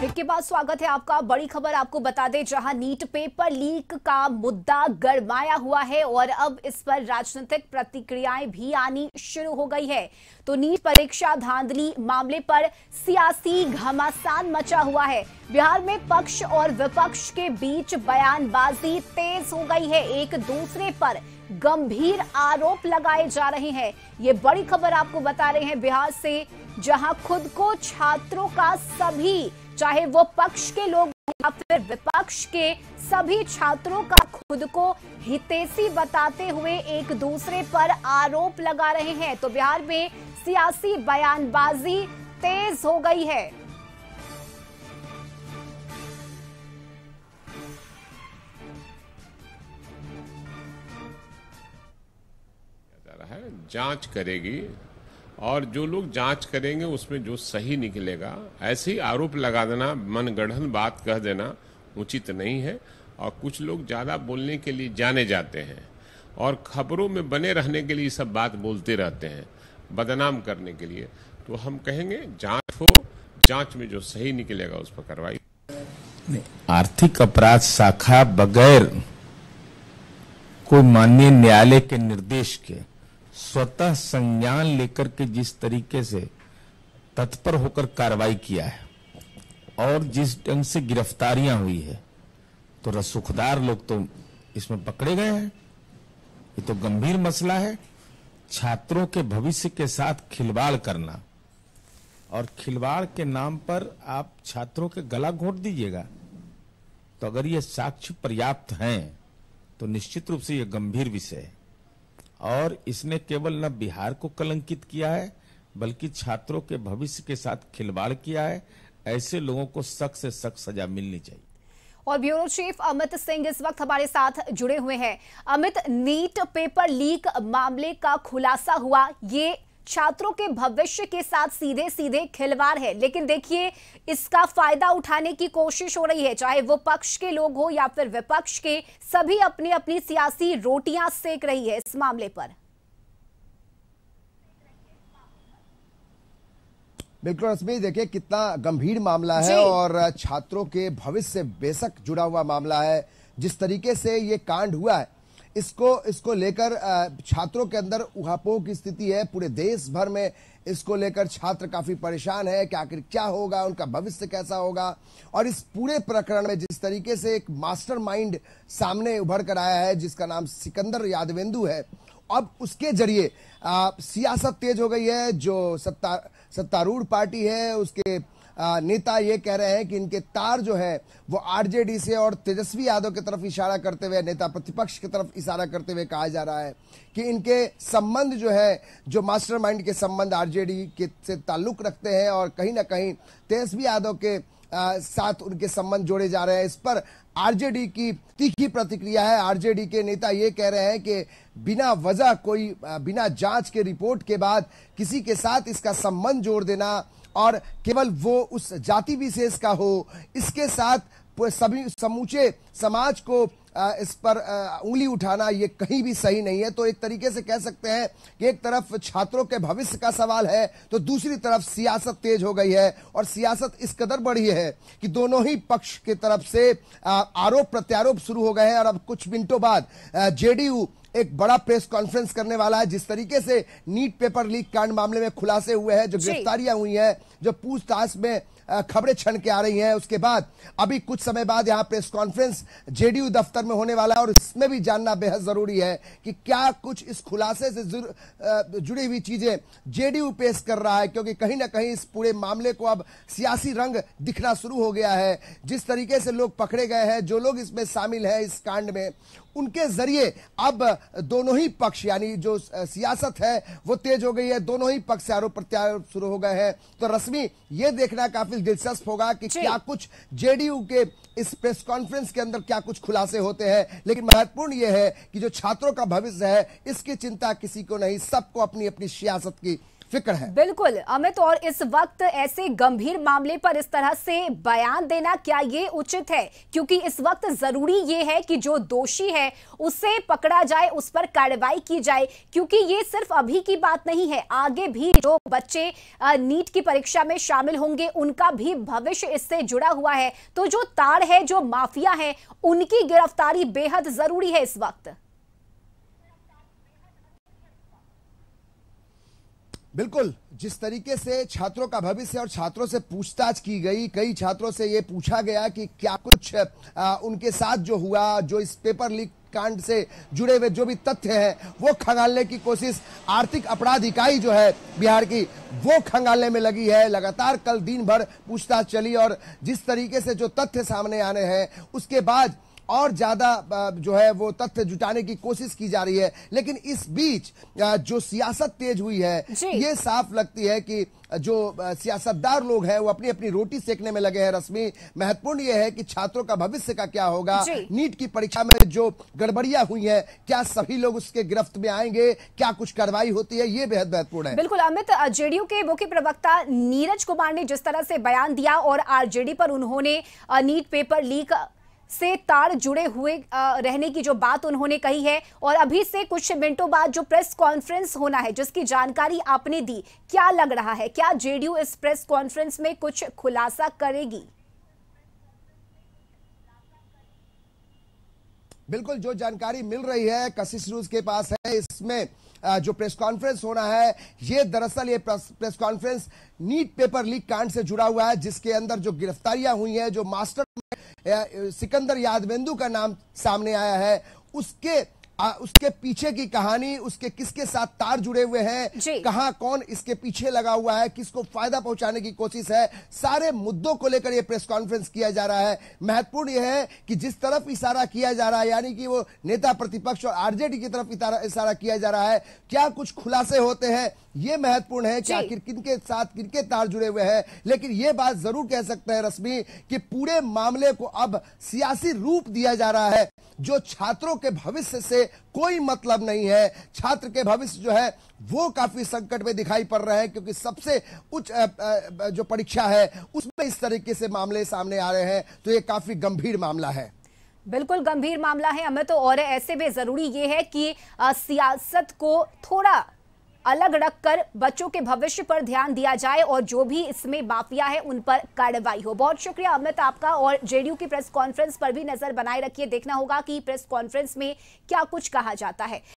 break के बाद स्वागत है आपका बड़ी खबर आपको बता दें जहां नीट पेपर लीक का मुद्दा गरमाया हुआ है और अब इस पर राजनीतिक प्रतिक्रियाएं भी आनी शुरू हो गई है तो नीट परीक्षा धांधली मामले पर सियासी घमासान मचा हुआ है बिहार में पक्ष और विपक्ष के बीच बयानबाजी तेज हो गई है एक दूसरे पर गंभीर आरोप लगाए जा रहे हैं ये बड़ी खबर आपको बता रहे हैं बिहार से जहां खुद को छात्रों का सभी चाहे वो पक्ष के लोग या फिर विपक्ष के सभी छात्रों का खुद को हितेशी बताते हुए एक दूसरे पर आरोप लगा रहे हैं तो बिहार में सियासी बयानबाजी तेज हो गई है जांच करेगी और जो लोग जांच करेंगे उसमें जो सही निकलेगा ऐसे ही आरोप लगा देना मनगढ़ बात कह देना उचित नहीं है और कुछ लोग ज़्यादा बोलने के लिए जाने जाते हैं और खबरों में बने रहने के लिए सब बात बोलते रहते हैं बदनाम करने के लिए तो हम कहेंगे जांच हो जांच में जो सही निकलेगा उस पर कार्रवाई आर्थिक अपराध शाखा बगैर कोई माननीय न्यायालय के निर्देश के स्वतः संज्ञान लेकर के जिस तरीके से तत्पर होकर कार्रवाई किया है और जिस ढंग से गिरफ्तारियां हुई है तो रसुखदार लोग तो इसमें पकड़े गए हैं ये तो गंभीर मसला है छात्रों के भविष्य के साथ खिलवाड़ करना और खिलवाड़ के नाम पर आप छात्रों के गला घोट दीजिएगा तो अगर ये साक्ष्य पर्याप्त हैं तो निश्चित रूप से ये गंभीर विषय है और इसने केवल न बिहार को कलंकित किया है बल्कि छात्रों के भविष्य के साथ खिलवाड़ किया है ऐसे लोगों को सख्त से सख्त सजा मिलनी चाहिए और ब्यूरो चीफ अमित सिंह इस वक्त हमारे साथ जुड़े हुए हैं अमित नीट पेपर लीक मामले का खुलासा हुआ ये छात्रों के भविष्य के साथ सीधे सीधे खिलवाड़ है लेकिन देखिए इसका फायदा उठाने की कोशिश हो रही है चाहे वो पक्ष के लोग हो या फिर विपक्ष के सभी अपनी अपनी सियासी रोटियां सेक रही है इस मामले पर बिल्कुल रश्मि देखिए कितना गंभीर मामला है और छात्रों के भविष्य से बेशक जुड़ा हुआ मामला है जिस तरीके से ये कांड हुआ है इसको इसको लेकर छात्रों के अंदर उहापोह की स्थिति है पूरे देश भर में इसको लेकर छात्र काफी परेशान है कि आखिर क्या होगा उनका भविष्य कैसा होगा और इस पूरे प्रकरण में जिस तरीके से एक मास्टरमाइंड सामने उभर कर आया है जिसका नाम सिकंदर यादवेंदु है अब उसके जरिए सियासत तेज हो गई है जो सत्ता सत्तारूढ़ पार्टी है उसके नेता ये कह रहे हैं कि इनके तार जो है वो आरजेडी से और तेजस्वी यादव की तरफ इशारा करते हुए नेता प्रतिपक्ष की तरफ इशारा करते हुए कहा जा रहा है कि इनके संबंध जो है जो मास्टरमाइंड के संबंध आरजेडी के से ताल्लुक रखते हैं और कहीं ना कहीं तेजस्वी यादव के आ, साथ उनके संबंध जोड़े जा रहे हैं इस पर आरजेडी की तीखी प्रतिक्रिया है आरजेडी के नेता ये कह रहे हैं कि बिना वजह कोई बिना जांच के रिपोर्ट के बाद किसी के साथ इसका संबंध जोड़ देना और केवल वो उस जाति विशेष का हो इसके साथ सभी समूचे समाज को इस पर उंगली उठाना ये कहीं भी सही नहीं है तो एक तरीके से कह सकते हैं कि एक तरफ छात्रों के भविष्य का सवाल है तो दूसरी तरफ सियासत तेज हो गई है और सियासत इस कदर बढ़ी है कि दोनों ही पक्ष की तरफ से आरोप प्रत्यारोप शुरू हो गए हैं और अब कुछ मिनटों बाद जेडीयू एक बड़ा प्रेस कॉन्फ्रेंस करने वाला है जिस तरीके से नीट पेपर लीक कांड मामले में खुलासे हुए हैं जो गिरफ्तारियां हुई हैं जो पूछताछ में खबरें छन के आ रही हैं उसके बाद अभी कुछ समय बाद यहाँ प्रेस कॉन्फ्रेंस जेडीयू दफ्तर में होने वाला है और इसमें भी जानना बेहद जरूरी है कि क्या कुछ इस खुलासे से जुड़ी हुई चीजें जेडीयू पेश कर रहा है क्योंकि कहीं ना कहीं इस पूरे मामले को अब सियासी रंग दिखना शुरू हो गया है जिस तरीके से लोग पकड़े गए हैं जो लोग इसमें शामिल है इस कांड में उनके जरिए अब दोनों ही पक्ष यानी जो सियासत है वो तेज हो गई है दोनों ही पक्ष से आरोप प्रत्यारोप शुरू हो गए हैं तो रश्मि ये देखना काफी दिलचस्प होगा कि क्या कुछ जेडीयू के इस प्रेस कॉन्फ्रेंस के अंदर क्या कुछ खुलासे होते हैं लेकिन महत्वपूर्ण यह है कि जो छात्रों का भविष्य है इसकी चिंता किसी को नहीं सबको अपनी अपनी सियासत की फिक्र है बिल्कुल अमित और इस वक्त ऐसे गंभीर मामले पर इस तरह से बयान देना क्या ये उचित है क्योंकि इस वक्त जरूरी ये है कि जो दोषी है उसे पकड़ा जाए उस पर कार्रवाई की जाए क्योंकि ये सिर्फ अभी की बात नहीं है आगे भी जो बच्चे नीट की परीक्षा में शामिल होंगे उनका भी भविष्य इससे जुड़ा हुआ है तो जो ताड़ है जो माफिया है उनकी गिरफ्तारी बेहद जरूरी है इस वक्त बिल्कुल जिस तरीके से छात्रों का भविष्य और छात्रों से पूछताछ की गई कई छात्रों से ये पूछा गया कि क्या कुछ आ, उनके साथ जो हुआ जो इस पेपर लीक कांड से जुड़े हुए जो भी तथ्य हैं वो खंगालने की कोशिश आर्थिक अपराध इकाई जो है बिहार की वो खंगालने में लगी है लगातार कल दिन भर पूछताछ चली और जिस तरीके से जो तथ्य सामने आने हैं उसके बाद और ज्यादा जो है वो तथ्य जुटाने की कोशिश की जा रही है लेकिन इस बीच जो सियासत तेज हुई है ये साफ लगती है कि जो सियासतदार लोग हैं वो अपनी अपनी रोटी सेकने में लगे हैं रश्मि महत्वपूर्ण ये है कि छात्रों का भविष्य का क्या होगा नीट की परीक्षा में जो गड़बड़ियां हुई है क्या सभी लोग उसके गिरफ्त में आएंगे क्या कुछ कार्रवाई होती है ये बेहद महत्वपूर्ण है बिल्कुल अमित जेडीयू के मुख्य प्रवक्ता नीरज कुमार ने जिस तरह से बयान दिया और आरजेडी पर उन्होंने नीट पेपर लीक से तार जुड़े हुए रहने की जो बात उन्होंने कही है और अभी से कुछ मिनटों बाद जो प्रेस कॉन्फ्रेंस होना है जिसकी जानकारी आपने दी क्या लग रहा है क्या जेडीयू इस प्रेस कॉन्फ्रेंस में कुछ खुलासा करेगी बिल्कुल जो जानकारी मिल रही है कशिश रूज के पास है इसमें जो प्रेस कॉन्फ्रेंस होना है ये दरअसल ये press conference NEET paper leak कांड से जुड़ा हुआ है जिसके अंदर जो गिरफ्तारियां हुई हैं जो मास्टर सिकंदर यादवेंदु का नाम सामने आया है उसके आ, उसके पीछे की कहानी उसके किसके साथ तार जुड़े हुए हैं कहा कौन इसके पीछे लगा हुआ है किसको फायदा पहुंचाने की कोशिश है सारे मुद्दों को लेकर यह प्रेस कॉन्फ्रेंस किया जा रहा है महत्वपूर्ण यह है कि जिस तरफ इशारा किया जा रहा है यानी कि वो नेता प्रतिपक्ष और आरजेडी की तरफ इशारा किया जा रहा है क्या कुछ खुलासे होते हैं यह महत्वपूर्ण है कि आखिर किनके साथ किनके तार जुड़े हुए हैं लेकिन यह बात जरूर कह सकते हैं रश्मि कि पूरे मामले को अब सियासी रूप दिया जा रहा है जो छात्रों के भविष्य से कोई मतलब नहीं है छात्र के भविष्य जो है वो काफी संकट में दिखाई पड़ रहा है क्योंकि सबसे उच्च जो परीक्षा है उसमें इस तरीके से मामले सामने आ रहे हैं तो ये काफी गंभीर मामला है बिल्कुल गंभीर मामला है अमित तो और ऐसे में जरूरी ये है कि सियासत को थोड़ा अलग रखकर बच्चों के भविष्य पर ध्यान दिया जाए और जो भी इसमें माफिया है उन पर कार्रवाई हो बहुत शुक्रिया अमित आपका और जेडीयू की प्रेस कॉन्फ्रेंस पर भी नजर बनाए रखिए देखना होगा कि प्रेस कॉन्फ्रेंस में क्या कुछ कहा जाता है